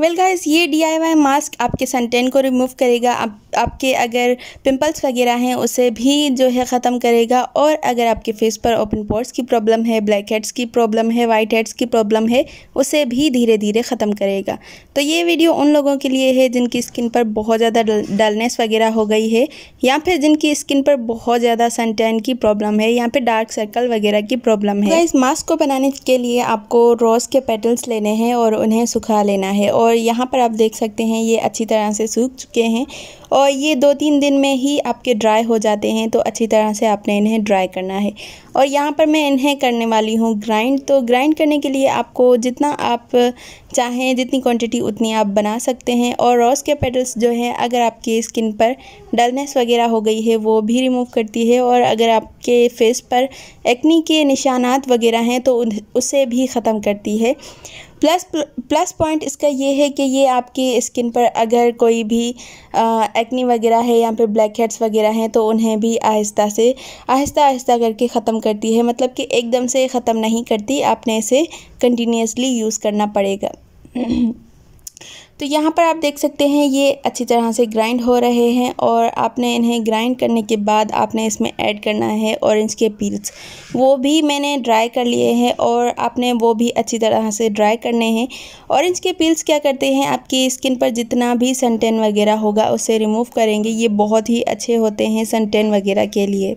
well guys ये D I Y mask आपके suntan को रिमूव करेगा आप आपके अगर पिंपल्स वगैरह हैं उसे भी जो है ख़त्म करेगा और अगर आपके फेस पर ओपन पोर्स की प्रॉब्लम है ब्लैक हेड्स की प्रॉब्लम है वाइट हेड्स की प्रॉब्लम है उसे भी धीरे धीरे ख़त्म करेगा तो ये वीडियो उन लोगों के लिए है जिनकी स्किन पर बहुत ज़्यादा डलनेस वगैरह हो गई है या फिर जिनकी स्किन पर बहुत ज़्यादा सनटैन की प्रॉब्लम है या फिर डार्क सर्कल वगैरह की प्रॉब्लम है इस मास्क को बनाने के लिए आपको रोज़ के पेटल्स लेने हैं और उन्हें सुखा लेना है और यहाँ पर आप देख सकते हैं ये अच्छी तरह से सूख चुके हैं और और ये दो तीन दिन में ही आपके ड्राई हो जाते हैं तो अच्छी तरह से आपने इन्हें ड्राई करना है और यहाँ पर मैं इन्हें करने वाली हूँ ग्राइंड तो ग्राइंड करने के लिए आपको जितना आप चाहें जितनी क्वांटिटी उतनी आप बना सकते हैं और रोज़ के पेटल्स जो हैं अगर आपकी स्किन पर डलनेस वगैरह हो गई है वो भी रिमूव करती है और अगर आपके फेस पर एक्नी के निशानात वगैरह हैं तो उसे भी ख़त्म करती है प्लस प्लस पॉइंट इसका ये है कि ये आपकी स्किन पर अगर कोई भी एक्नी वगैरह है या फिर ब्लैक हेड्स वगैरह हैं तो उन्हें भी आहिस्ता से आहिस्ता आहिस्ता करके ख़त्म करती है मतलब कि एकदम से ख़त्म नहीं करती आपने इसे कंटिन्यूसली यूज़ करना पड़ेगा तो यहाँ पर आप देख सकते हैं ये अच्छी तरह से ग्राइंड हो रहे हैं और आपने इन्हें ग्राइंड करने के बाद आपने इसमें ऐड करना है ऑरेंज के पील्स वो भी मैंने ड्राई कर लिए हैं और आपने वो भी अच्छी तरह से ड्राई करने हैं ऑरेंज के पील्स क्या करते हैं आपकी स्किन पर जितना भी सनटेन वगैरह होगा उसे रिमूव करेंगे ये बहुत ही अच्छे होते हैं सनटेन वगैरह के लिए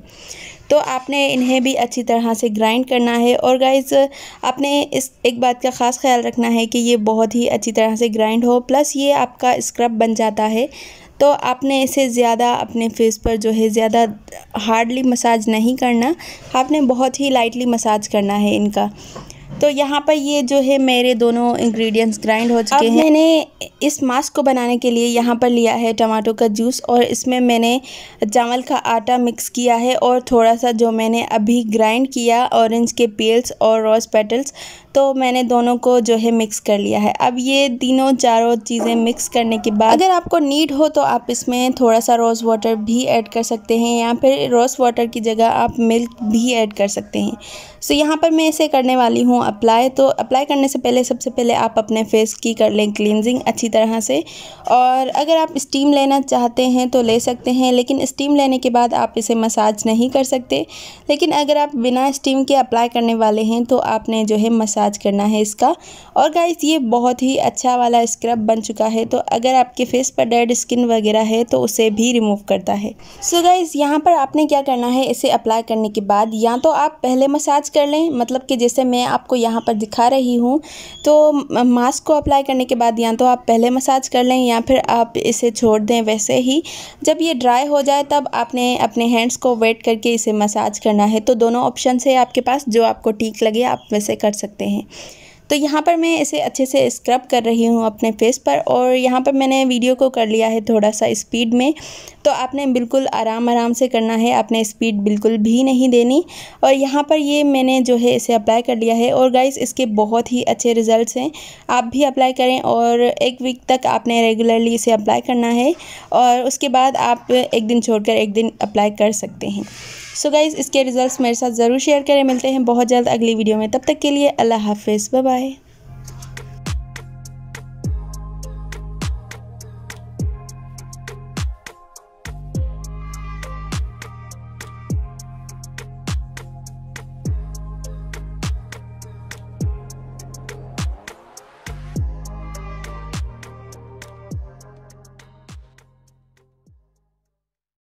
तो आपने इन्हें भी अच्छी तरह से ग्राइंड करना है और गाइज़ आपने इस एक बात का ख़ास ख्याल रखना है कि ये बहुत ही अच्छी तरह से ग्राइंड हो प्लस ये आपका स्क्रब बन जाता है तो आपने इसे ज़्यादा अपने फेस पर जो है ज़्यादा हार्डली मसाज नहीं करना आपने बहुत ही लाइटली मसाज करना है इनका तो यहाँ पर ये जो है मेरे दोनों इंग्रेडिएंट्स ग्राइंड हो चुके हैं मैंने इस मास्क को बनाने के लिए यहाँ पर लिया है टमाटो का जूस और इसमें मैंने चावल का आटा मिक्स किया है और थोड़ा सा जो मैंने अभी ग्राइंड किया ऑरेंज के पेल्स और रोज पेटल्स तो मैंने दोनों को जो है मिक्स कर लिया है अब ये तीनों चारों चीज़ें मिक्स करने के बाद अगर आपको नीड हो तो आप इसमें थोड़ा सा रोज़ वाटर भी ऐड कर सकते हैं या फिर रोज़ वाटर की जगह आप मिल्क भी ऐड कर सकते हैं सो so, यहाँ पर मैं इसे करने वाली हूँ अप्लाई तो अप्लाई करने से पहले सबसे पहले आप अपने फेस की कर लें क्लिनजिंग अच्छी तरह से और अगर आप स्टीम लेना चाहते हैं तो ले सकते हैं लेकिन स्टीम लेने के बाद आप इसे मसाज नहीं कर सकते लेकिन अगर आप बिना स्टीम के अप्लाई करने वाले हैं तो आपने जो है मसाज करना है इसका और गाइस ये बहुत ही अच्छा वाला स्क्रब बन चुका है तो अगर आपके फेस पर डेड स्किन वगैरह है तो उसे भी रिमूव करता है सो गाइज़ गाइस यहाँ पर आपने क्या करना है इसे अप्लाई करने के बाद या तो आप पहले मसाज मैच कर लें मतलब कि जैसे मैं आपको यहाँ पर दिखा रही हूँ तो मास्क को अप्लाई करने के बाद या तो आप पहले मसाज कर लें या फिर आप इसे छोड़ दें वैसे ही जब ये ड्राई हो जाए तब आपने अपने हैंड्स को वेट करके इसे मसाज करना है तो दोनों ऑप्शन है आपके पास जो आपको ठीक लगे आप वैसे कर सकते हैं तो यहाँ पर मैं इसे अच्छे से स्क्रब कर रही हूँ अपने फेस पर और यहाँ पर मैंने वीडियो को कर लिया है थोड़ा सा स्पीड में तो आपने बिल्कुल आराम आराम से करना है आपने स्पीड बिल्कुल भी नहीं देनी और यहाँ पर ये मैंने जो है इसे अप्लाई कर लिया है और गाइस इसके बहुत ही अच्छे रिजल्ट्स हैं आप भी अप्लाई करें और एक वीक तक आपने रेगुलरली इसे अप्लाई करना है और उसके बाद आप एक दिन छोड़कर एक दिन अप्लाई कर सकते हैं सो गाइज़ इसके रिजल्ट्स मेरे साथ ज़रूर शेयर करें मिलते हैं बहुत जल्द अगली वीडियो में तब तक के लिए अल्लाह हाफिज़ बाय